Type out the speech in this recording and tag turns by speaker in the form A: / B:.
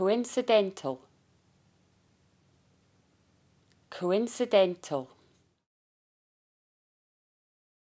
A: coincidental coincidental